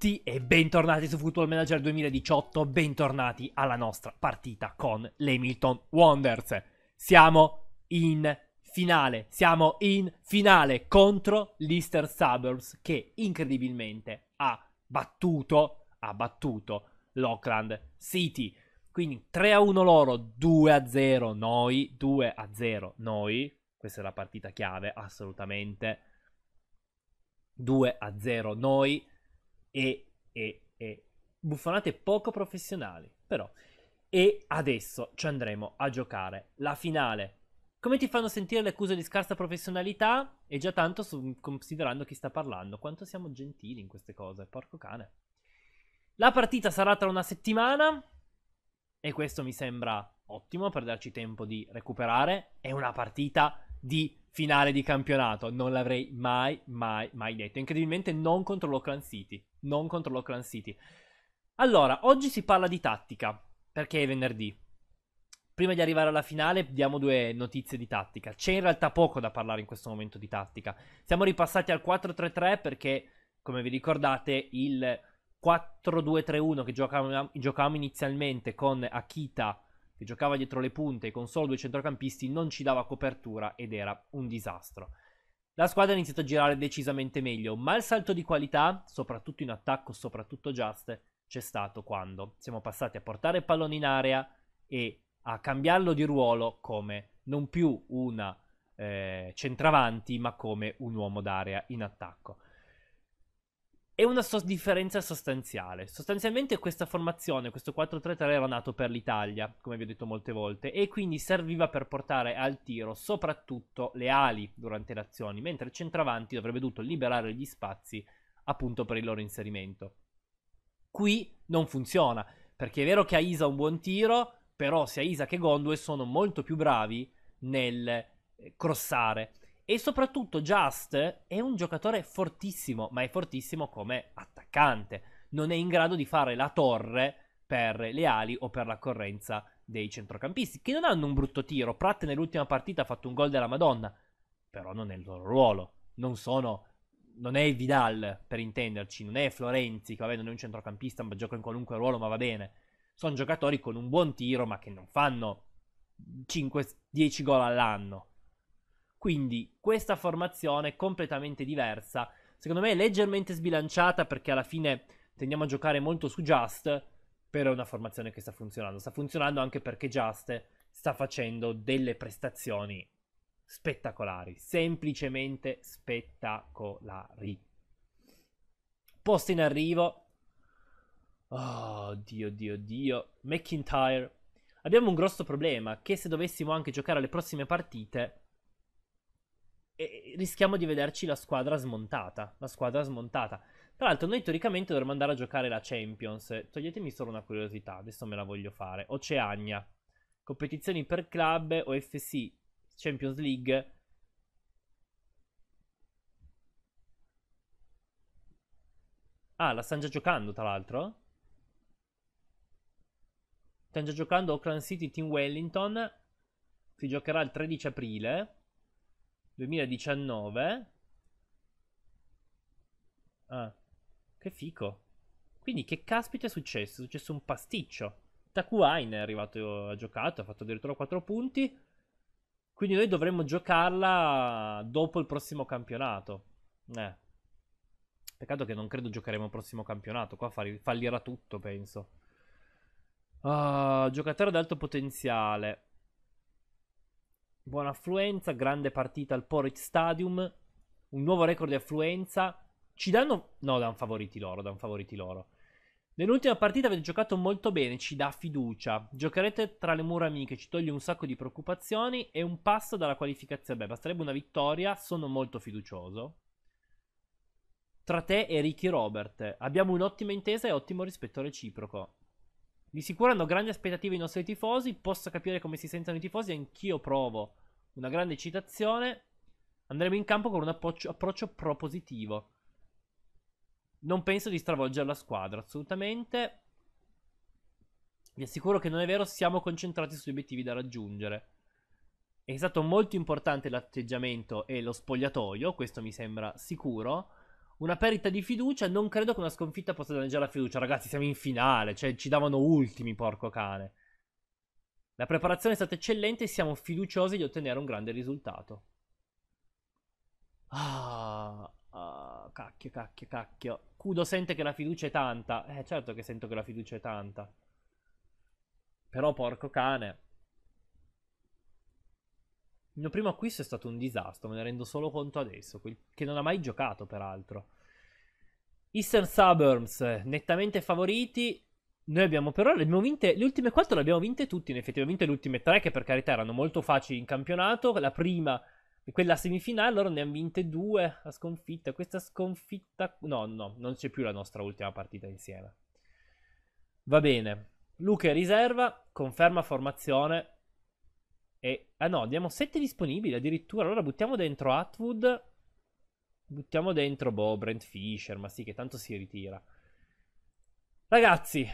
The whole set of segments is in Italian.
tutti e bentornati su Football Manager 2018, bentornati alla nostra partita con le Milton Wonders. Siamo in finale, siamo in finale contro l'Easter Suburbs che incredibilmente ha battuto, ha battuto l'Oakland City. Quindi 3 a 1 loro, 2 a 0 noi, 2 a 0 noi. Questa è la partita chiave, assolutamente. 2 a 0 noi e, e, e buffonate poco professionali, però. E adesso ci andremo a giocare la finale. Come ti fanno sentire le accuse di scarsa professionalità? E già tanto su, considerando chi sta parlando. Quanto siamo gentili in queste cose, porco cane. La partita sarà tra una settimana e questo mi sembra ottimo per darci tempo di recuperare. È una partita di finale di campionato. Non l'avrei mai, mai, mai detto. Incredibilmente non contro l'Oakland City. Non contro l'Oakland City. Allora, oggi si parla di tattica, perché è venerdì. Prima di arrivare alla finale diamo due notizie di tattica. C'è in realtà poco da parlare in questo momento di tattica. Siamo ripassati al 4-3-3 perché, come vi ricordate, il 4-2-3-1 che giocavamo, giocavamo inizialmente con Akita che giocava dietro le punte con solo due centrocampisti, non ci dava copertura ed era un disastro. La squadra ha iniziato a girare decisamente meglio, ma il salto di qualità, soprattutto in attacco, soprattutto Just, c'è stato quando siamo passati a portare il pallone in area e a cambiarlo di ruolo come non più una eh, centravanti, ma come un uomo d'area in attacco è una so- differenza sostanziale. Sostanzialmente questa formazione, questo 4-3-3 era nato per l'Italia, come vi ho detto molte volte, e quindi serviva per portare al tiro soprattutto le ali durante le azioni, mentre il centravanti avrebbe dovuto liberare gli spazi appunto per il loro inserimento. Qui non funziona, perché è vero che Aisa ha un buon tiro, però sia Aisa che Gondue sono molto più bravi nel eh, crossare e soprattutto Just è un giocatore fortissimo, ma è fortissimo come attaccante. Non è in grado di fare la torre per le ali o per la correnza dei centrocampisti, che non hanno un brutto tiro. Pratt nell'ultima partita ha fatto un gol della Madonna, però non è il loro ruolo. Non sono non è Vidal, per intenderci, non è Florenzi, che vabbè non è un centrocampista, ma gioca in qualunque ruolo, ma va bene. Sono giocatori con un buon tiro, ma che non fanno 5-10 gol all'anno. Quindi questa formazione è completamente diversa, secondo me è leggermente sbilanciata perché alla fine tendiamo a giocare molto su Just, però è una formazione che sta funzionando. Sta funzionando anche perché Just sta facendo delle prestazioni spettacolari, semplicemente spettacolari. Posto in arrivo. Oh, dio, dio, dio. McIntyre. Abbiamo un grosso problema che se dovessimo anche giocare alle prossime partite e rischiamo di vederci la squadra smontata. La squadra smontata. Tra l'altro, noi teoricamente dovremmo andare a giocare la Champions. Toglietemi solo una curiosità, adesso me la voglio fare. Oceania, competizioni per club, OFC, Champions League. Ah, la stanno già giocando, tra l'altro. Stanno già giocando Oakland City Team Wellington. Si giocherà il 13 aprile. 2019. Ah, che fico. Quindi che caspita è successo? È successo un pasticcio. Takuain è arrivato, ha giocato, ha fatto addirittura 4 punti. Quindi noi dovremmo giocarla dopo il prossimo campionato. Eh. Peccato che non credo giocheremo il prossimo campionato. Qua fallirà tutto, penso. Ah, giocatore ad alto potenziale. Buona affluenza, grande partita al Porridge Stadium, un nuovo record di affluenza. Ci danno... No, danno favoriti loro, danno favoriti loro. Nell'ultima partita avete giocato molto bene, ci dà fiducia. Giocherete tra le mura amiche, ci toglie un sacco di preoccupazioni e un passo dalla qualificazione. Beh, basterebbe una vittoria, sono molto fiducioso. Tra te e Ricky Robert abbiamo un'ottima intesa e ottimo rispetto reciproco. Di sicuro hanno grandi aspettative i nostri tifosi. Posso capire come si sentono i tifosi. Anch'io provo una grande eccitazione. Andremo in campo con un approccio, approccio propositivo. Non penso di stravolgere la squadra, assolutamente. Vi assicuro che non è vero, siamo concentrati sugli obiettivi da raggiungere. È stato molto importante l'atteggiamento e lo spogliatoio, questo mi sembra sicuro una perdita di fiducia. Non credo che una sconfitta possa danneggiare la fiducia. Ragazzi, siamo in finale, cioè ci davano ultimi, porco cane. La preparazione è stata eccellente e siamo fiduciosi di ottenere un grande risultato. Ah, ah cacchio, cacchio, cacchio. Kudo sente che la fiducia è tanta. Eh, certo che sento che la fiducia è tanta. Però, porco cane. Il mio primo acquisto è stato un disastro, me ne rendo solo conto adesso, che non ha mai giocato peraltro. Eastern Suburbs, eh, nettamente favoriti. Noi abbiamo per ora, abbiamo vinte, le ultime quattro le abbiamo vinte tutti, in effetti abbiamo vinto le ultime tre che per carità erano molto facili in campionato. La prima, quella semifinale, loro ne hanno vinte due a sconfitta. Questa sconfitta... No, no, non c'è più la nostra ultima partita insieme. Va bene. Luca è riserva, conferma formazione, e, ah no, abbiamo 7 disponibili addirittura. Allora buttiamo dentro Atwood. Buttiamo dentro, boh, Brent Fisher. Ma sì, che tanto si ritira. Ragazzi,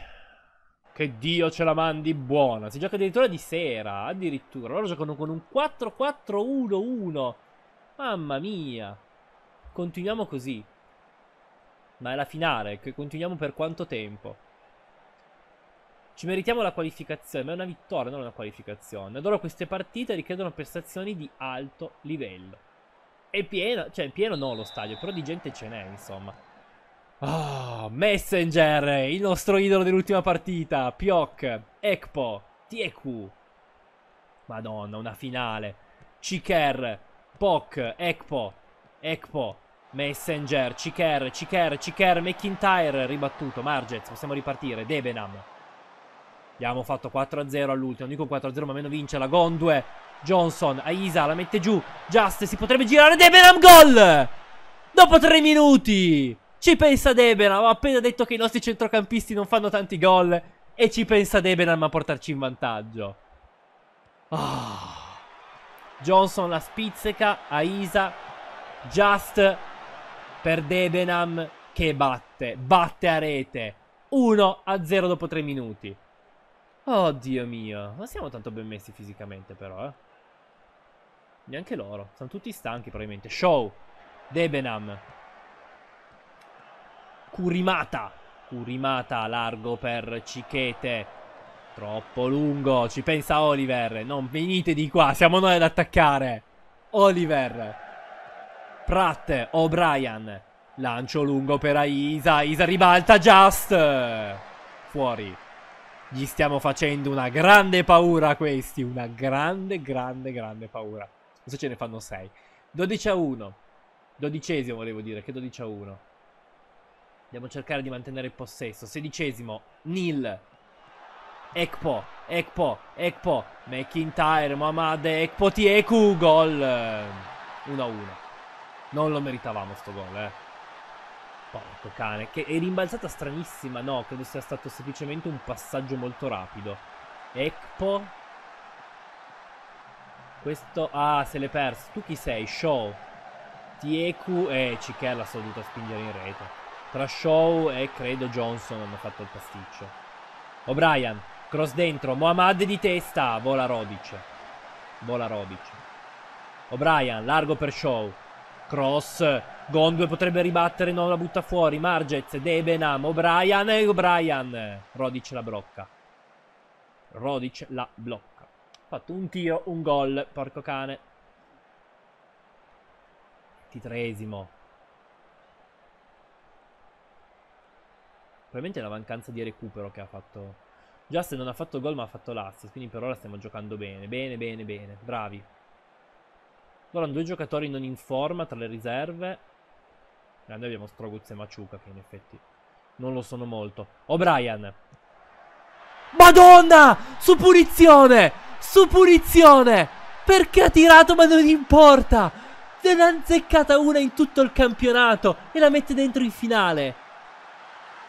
che Dio ce la mandi buona. Si gioca addirittura di sera, addirittura. Loro giocano con un 4-4-1-1. Mamma mia. Continuiamo così. Ma è la finale, che continuiamo per quanto tempo? Ci meritiamo la qualificazione, ma è una vittoria, non una qualificazione. Adoro queste partite, richiedono prestazioni di alto livello. È pieno, cioè pieno no lo stadio, però di gente ce n'è, insomma. Oh, Messenger, il nostro idolo dell'ultima partita. Pioc, Ekpo, TQ. Madonna, una finale. Ciker, Poc, Ekpo, Ekpo, Messenger, Ciker, Ciker, Ciker, McIntyre, ribattuto, Margez, possiamo ripartire, Debenam. Abbiamo fatto 4-0 all'ultimo. Dico 4-0, ma meno vince la Gondue. Johnson, Aisa, la mette giù. Just, si potrebbe girare Debenham, gol! Dopo 3 minuti! Ci pensa Debenham, ho appena detto che i nostri centrocampisti non fanno tanti gol. E ci pensa Debenham a portarci in vantaggio. Oh. Johnson la spizzica, Aisa, Just per Debenham che batte, batte a rete. 1-0 dopo 3 minuti. Oh, Dio mio. Non siamo tanto ben messi fisicamente, però, eh. Neanche loro. Sono tutti stanchi, probabilmente. Show. Debenam. Kurimata. Kurimata. largo per Cichete. Troppo lungo. Ci pensa Oliver. Non venite di qua. Siamo noi ad attaccare. Oliver. Pratt. O'Brien. Lancio lungo per Aisa. Aisa ribalta. Just. Fuori. Gli stiamo facendo una grande paura a questi. Una grande, grande, grande paura. Cosa ce ne fanno 6. 12 a 1. Dodicesimo volevo dire, che 12 a 1. Dobbiamo cercare di mantenere il possesso. Sedicesimo, Nil. Ekpo, Ekpo, Ekpo. McIntyre, Mohamed, Ekpo, Tieku, gol. 1 a 1. Non lo meritavamo sto gol, eh. Porco cane, che è rimbalzata stranissima, no, credo sia stato semplicemente un passaggio molto rapido. Ecpo. Questo, ah, se l'è perso. Tu chi sei? Show. Tieku e eh, Cichella sono dovuta spingere in rete. Tra Show e credo Johnson hanno fatto il pasticcio. O'Brien, cross dentro, Mohamed di testa, vola Rodic. Vola Rodic. O'Brien, largo per Show. Cross, Gondue potrebbe ribattere, non la butta fuori. Margez, Debenam, O'Brien e O'Brien. Rodic la blocca. Rodic la blocca. Fatto un tiro, un gol, porco cane. Titresimo. Probabilmente è la mancanza di recupero che ha fatto... Già se non ha fatto gol ma ha fatto l'assist, quindi per ora stiamo giocando bene, bene, bene, bene, bravi. Allora, due giocatori non in forma tra le riserve. Grande abbiamo Stroguz e Maciuca che in effetti non lo sono molto. O'Brien. Madonna! Su punizione! Su punizione! Perché ha tirato ma non importa! Se ne ha zeccata una in tutto il campionato e la mette dentro in finale.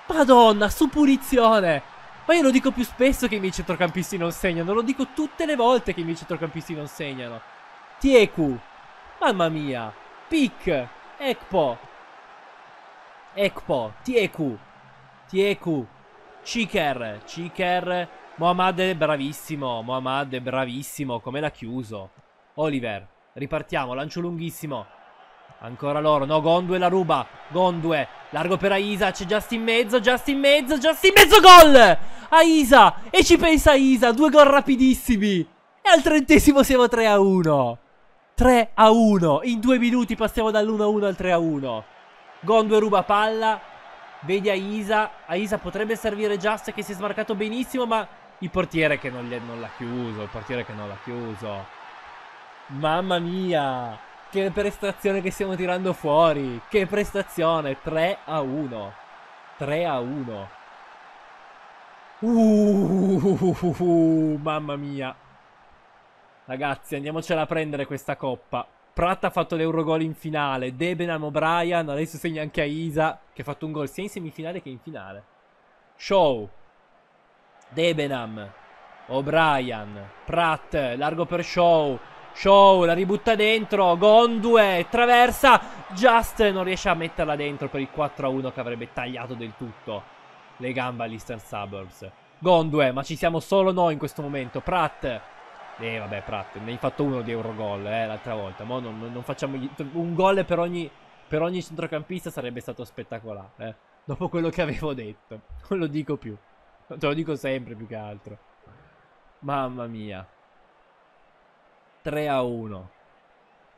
Madonna, su punizione! Ma io lo dico più spesso che i miei centrocampisti non segnano, lo dico tutte le volte che i miei centrocampisti non segnano. Tieku, mamma mia, Pic. Ekpo, Ekpo, Tieku, Tieku, Ciker, Ciker, Mohamed è bravissimo, Mohamed è bravissimo, come l'ha chiuso. Oliver, ripartiamo, lancio lunghissimo. Ancora loro, no, Gondue la ruba, Gondue, largo per Aisa, c'è Just in mezzo, Just in mezzo, Just in mezzo, gol! Aisa, e ci pensa Aisa, due gol rapidissimi. E al trentesimo siamo 3 a 1. 3 a 1, in due minuti passiamo dall'1 a 1 al 3 a 1. Gondue ruba palla. Vedi a Isa A Isa potrebbe servire Just che si è smarcato benissimo, ma il portiere che non, non l'ha chiuso. Il portiere che non l'ha chiuso. Mamma mia. Che prestazione che stiamo tirando fuori. Che prestazione. 3 a 1. 3 a 1. Uh, mamma mia. Ragazzi, andiamocela a prendere questa coppa. Pratt ha fatto l'Eurogol in finale, Debenham O'Brien, adesso segna anche a Isa, che ha fatto un gol sia in semifinale che in finale. Show, Debenham, O'Brien, Pratt, largo per Show, Show la ributta dentro, Gondue, traversa, Just non riesce a metterla dentro per il 4-1 che avrebbe tagliato del tutto le gambe all'Eastern Suburbs. Gondue, ma ci siamo solo noi in questo momento, Pratt eh vabbè Pratt, ne hai fatto uno di Eurogol eh, l'altra volta, mo non, non facciamo un gol per ogni, per ogni centrocampista sarebbe stato spettacolare, eh. dopo quello che avevo detto, non lo dico più, te lo dico sempre più che altro, mamma mia, 3 a 1,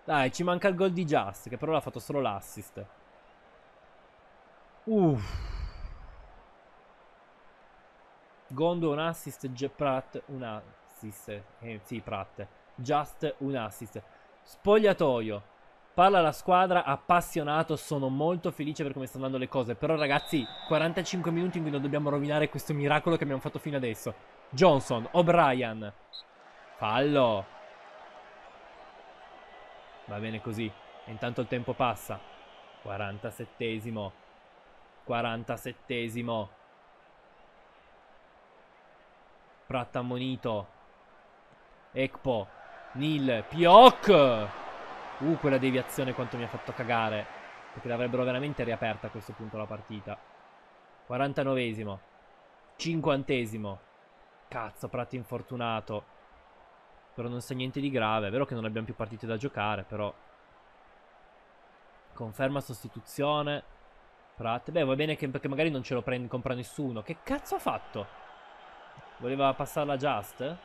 dai ci manca il gol di Just che però l'ha fatto solo l'assist, uff, Gondo un assist, Pratt un assist assist. Eh, sì, Pratt. Just un assist. Spogliatoio. Parla la squadra, appassionato, sono molto felice per come stanno andando le cose. Però ragazzi, 45 minuti in cui non dobbiamo rovinare questo miracolo che abbiamo fatto fino adesso. Johnson, O'Brien. Fallo. Va bene così. Intanto il tempo passa. 47esimo. 47esimo. Pratt ammonito. Ekpo, Nil, Pioc. Uh, quella deviazione quanto mi ha fatto cagare. Perché l'avrebbero veramente riaperta a questo punto la partita. 49esimo. 50esimo. Cazzo, Prati infortunato. Però non sa niente di grave. È vero che non abbiamo più partite da giocare, però... Conferma sostituzione. Prat. Beh, va bene che, perché magari non ce lo prende, compra nessuno. Che cazzo ha fatto? Voleva passare la Just?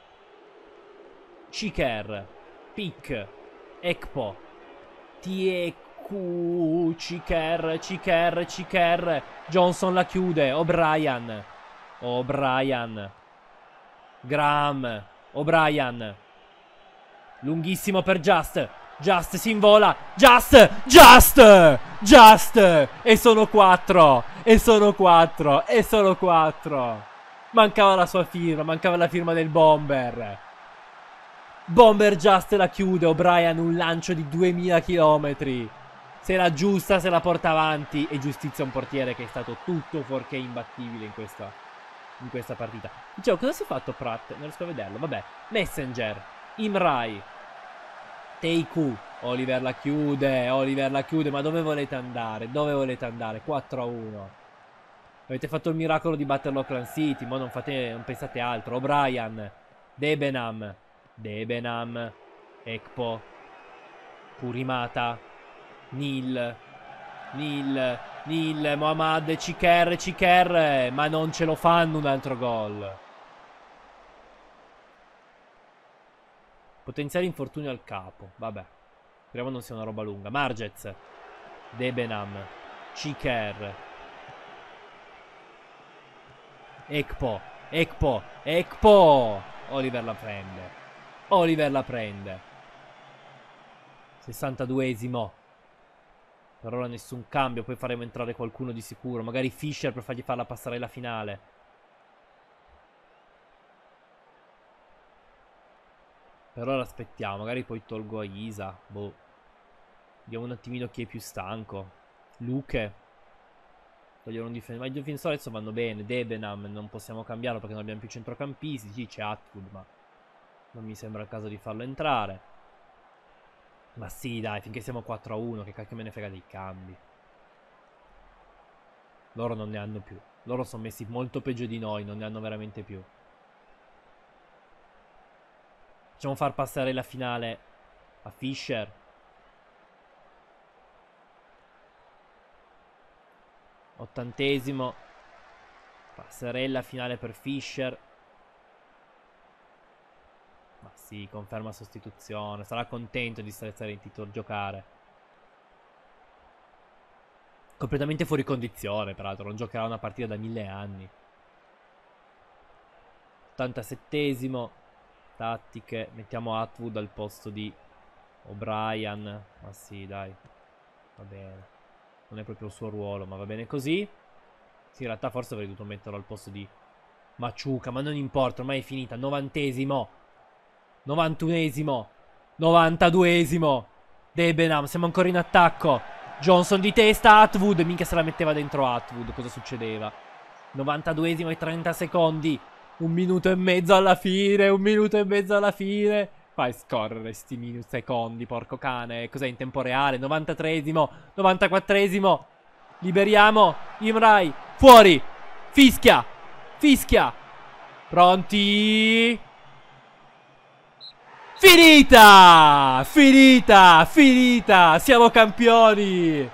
Ciker, Pic, Ekpo, TQ, Ciker, Ciker, Ciker, Johnson la chiude, O'Brien, O'Brien, Graham, O'Brien, lunghissimo per Just, Just si invola, Just, Just, Just, e sono quattro, e sono quattro, e sono quattro. Mancava la sua firma, mancava la firma del bomber. Bomber Just la chiude, O'Brien un lancio di 2000 km. Se la giusta, se la porta avanti e giustizia un portiere che è stato tutto fuorché imbattibile in questa, in questa partita. Dicevo, cosa si è fatto Pratt? Non riesco a vederlo. Vabbè, Messenger, Imrai, Teiku, Oliver la chiude, Oliver la chiude, ma dove volete andare? Dove volete andare? 4 a 1. Avete fatto il miracolo di batterlo a Clan City, ma non, fate, non pensate altro. O'Brien, Debenham, Debenam, Ekpo, Purimata, Nil, Nil, Nil, Mohamed, Ciker, Ciker, ma non ce lo fanno un altro gol. Potenziale infortunio al capo, vabbè. Speriamo non sia una roba lunga. Margez, Debenam, Ciker, Ekpo, Ekpo, Ekpo. Oliver la prende. Oliver la prende. 62esimo. Per ora nessun cambio, poi faremo entrare qualcuno di sicuro. Magari Fischer per fargli fare la passerella finale. Per ora aspettiamo, magari poi tolgo a Isa. Boh. Vediamo un attimino chi è più stanco. Luke. Togliere un difensore. Ma i difensori adesso vanno bene. Debenham non possiamo cambiarlo perché non abbiamo più centrocampisti. Sì, c'è Atwood, ma... Non mi sembra il caso di farlo entrare. Ma sì, dai, finché siamo 4 a 1, che cacchio me ne frega dei cambi. Loro non ne hanno più. Loro sono messi molto peggio di noi, non ne hanno veramente più. Facciamo far passare la finale a Fischer. Ottantesimo. Passerella finale per Fischer. Sì, conferma sostituzione. Sarà contento di stare in titolo giocare. Completamente fuori condizione, peraltro. Non giocherà una partita da mille anni. 87esimo. Tattiche. Mettiamo Atwood al posto di O'Brien. Ma sì, dai. Va bene. Non è proprio il suo ruolo, ma va bene così. Sì, in realtà forse avrei dovuto metterlo al posto di Maciuca, ma non importa, ormai è finita. Novantesimo. 91esimo. 92esimo. Debenham, siamo ancora in attacco. Johnson di testa, Atwood. Minchia se la metteva dentro Atwood. Cosa succedeva? 92esimo e 30 secondi. Un minuto e mezzo alla fine. Un minuto e mezzo alla fine. Fai scorrere sti minuti secondi, porco cane. Cos'è in tempo reale? 93esimo, 94esimo. Liberiamo Imrai. Fuori. Fischia. Fischia. Pronti. Finita! Finita! Finita! Siamo campioni!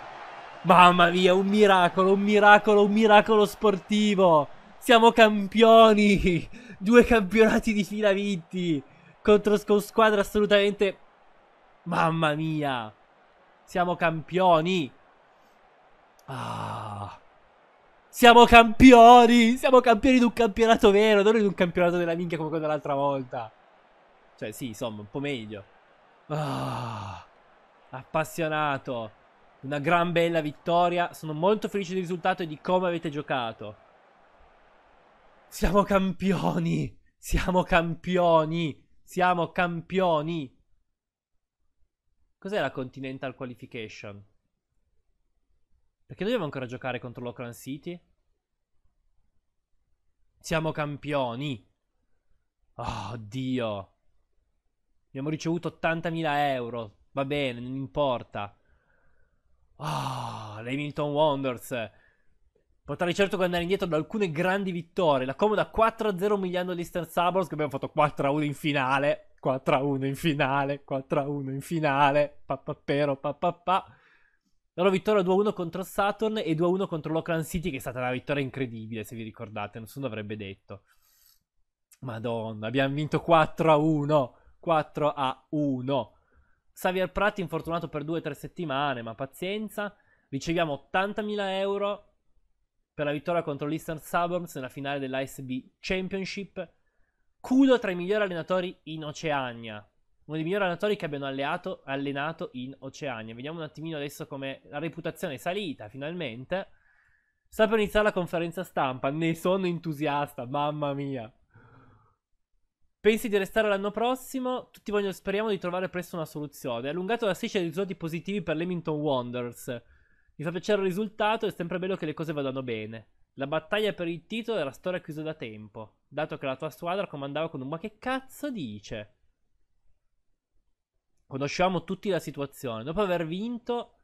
Mamma mia, un miracolo, un miracolo, un miracolo sportivo! Siamo campioni! Due campionati di fila vinti! Contro squadra assolutamente... Mamma mia! Siamo campioni! Ah. Siamo campioni! Siamo campioni di un campionato vero, non di un campionato della minchia come quello dell'altra volta! Cioè, sì, insomma, un po' meglio. Ah, appassionato. Una gran bella vittoria. Sono molto felice del risultato e di come avete giocato. Siamo campioni. Siamo campioni. Siamo campioni. Cos'è la Continental Qualification? Perché dobbiamo ancora giocare contro l'Oakland City? Siamo campioni. Oh, Dio. Abbiamo ricevuto 80.000 euro. Va bene, non importa. Ah, oh, l'Hamilton Wonders. Potrei certo guardare indietro da alcune grandi vittorie. La comoda 4-0 umiliando l'Eastern Suburbs che abbiamo fatto 4-1 in finale. 4-1 in finale. 4-1 in finale. Pappapero, pappapà. La loro vittoria 2-1 contro Saturn e 2-1 contro l'Oakland City che è stata una vittoria incredibile se vi ricordate. Nessuno avrebbe detto. Madonna, abbiamo vinto 4-1. 4 a 1. Xavier Pratt infortunato per 2-3 settimane, ma pazienza. Riceviamo 80.000 euro per la vittoria contro l'Eastern Suburbs nella finale dell'ISB Championship. Culo tra i migliori allenatori in Oceania. Uno dei migliori allenatori che abbiano alleato, allenato in Oceania. Vediamo un attimino adesso come la reputazione è salita finalmente. Sta per iniziare la conferenza stampa, ne sono entusiasta, mamma mia. Pensi di restare l'anno prossimo? Tutti vogliono, speriamo di trovare presto una soluzione. È allungato la striscia di risultati positivi per l'Emington Wonders. Mi fa piacere il risultato, è sempre bello che le cose vadano bene. La battaglia per il titolo era storia chiusa da tempo, dato che la tua squadra comandava con un ma che cazzo dice? Conosciamo tutti la situazione. Dopo aver vinto,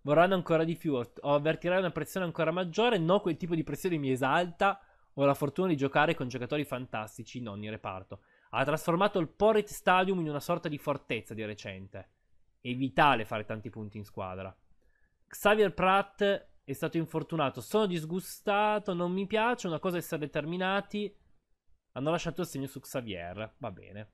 vorranno ancora di più, o avvertirai una pressione ancora maggiore, no quel tipo di pressione mi esalta, ho la fortuna di giocare con giocatori fantastici in ogni reparto ha trasformato il Porridge Stadium in una sorta di fortezza di recente. È vitale fare tanti punti in squadra. Xavier Pratt è stato infortunato, sono disgustato, non mi piace, una cosa è essere determinati. Hanno lasciato il segno su Xavier, va bene.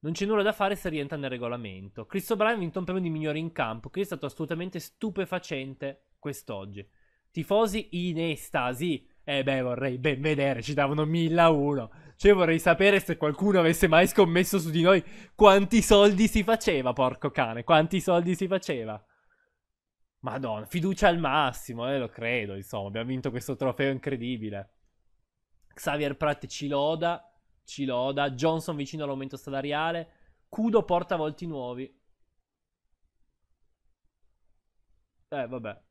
Non c'è nulla da fare se rientra nel regolamento. Chris O'Brien ha vinto un premio di migliore in campo, che è stato assolutamente stupefacente quest'oggi. Tifosi in estasi eh beh, vorrei ben vedere, ci davano 1001. Cioè vorrei sapere se qualcuno avesse mai scommesso su di noi quanti soldi si faceva, porco cane, quanti soldi si faceva. Madonna, fiducia al massimo, eh, lo credo, insomma, abbiamo vinto questo trofeo incredibile. Xavier Pratt ci loda, ci loda, Johnson vicino all'aumento salariale, Cudo porta volti nuovi. Eh, vabbè.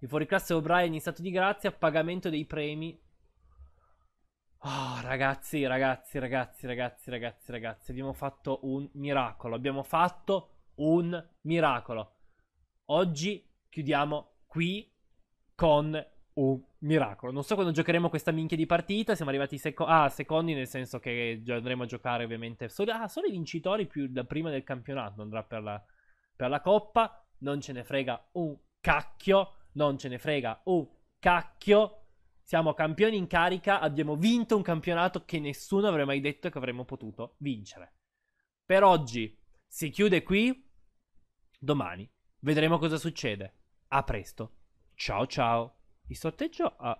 Il fuoriclasse O'Brien in stato di grazia, pagamento dei premi. Oh, ragazzi, ragazzi, ragazzi, ragazzi, ragazzi, ragazzi, abbiamo fatto un miracolo. Abbiamo fatto un miracolo. Oggi chiudiamo qui con un miracolo. Non so quando giocheremo questa minchia di partita. Siamo arrivati seco- ah, secondi, nel senso che andremo a giocare ovviamente solo, ah, solo i vincitori più da prima del campionato. Andrà per la, per la coppa. Non ce ne frega un cacchio non ce ne frega un cacchio. Siamo campioni in carica, abbiamo vinto un campionato che nessuno avrebbe mai detto che avremmo potuto vincere. Per oggi si chiude qui. Domani vedremo cosa succede. A presto. Ciao ciao. Il sorteggio a...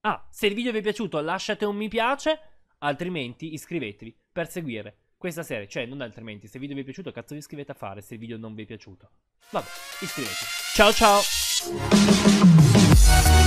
Ah, se il video vi è piaciuto lasciate un mi piace, altrimenti iscrivetevi per seguire questa serie. Cioè, non altrimenti, se il video vi è piaciuto cazzo vi iscrivete a fare, se il video non vi è piaciuto. Vabbè, iscrivetevi. Ciao ciao! Thank you.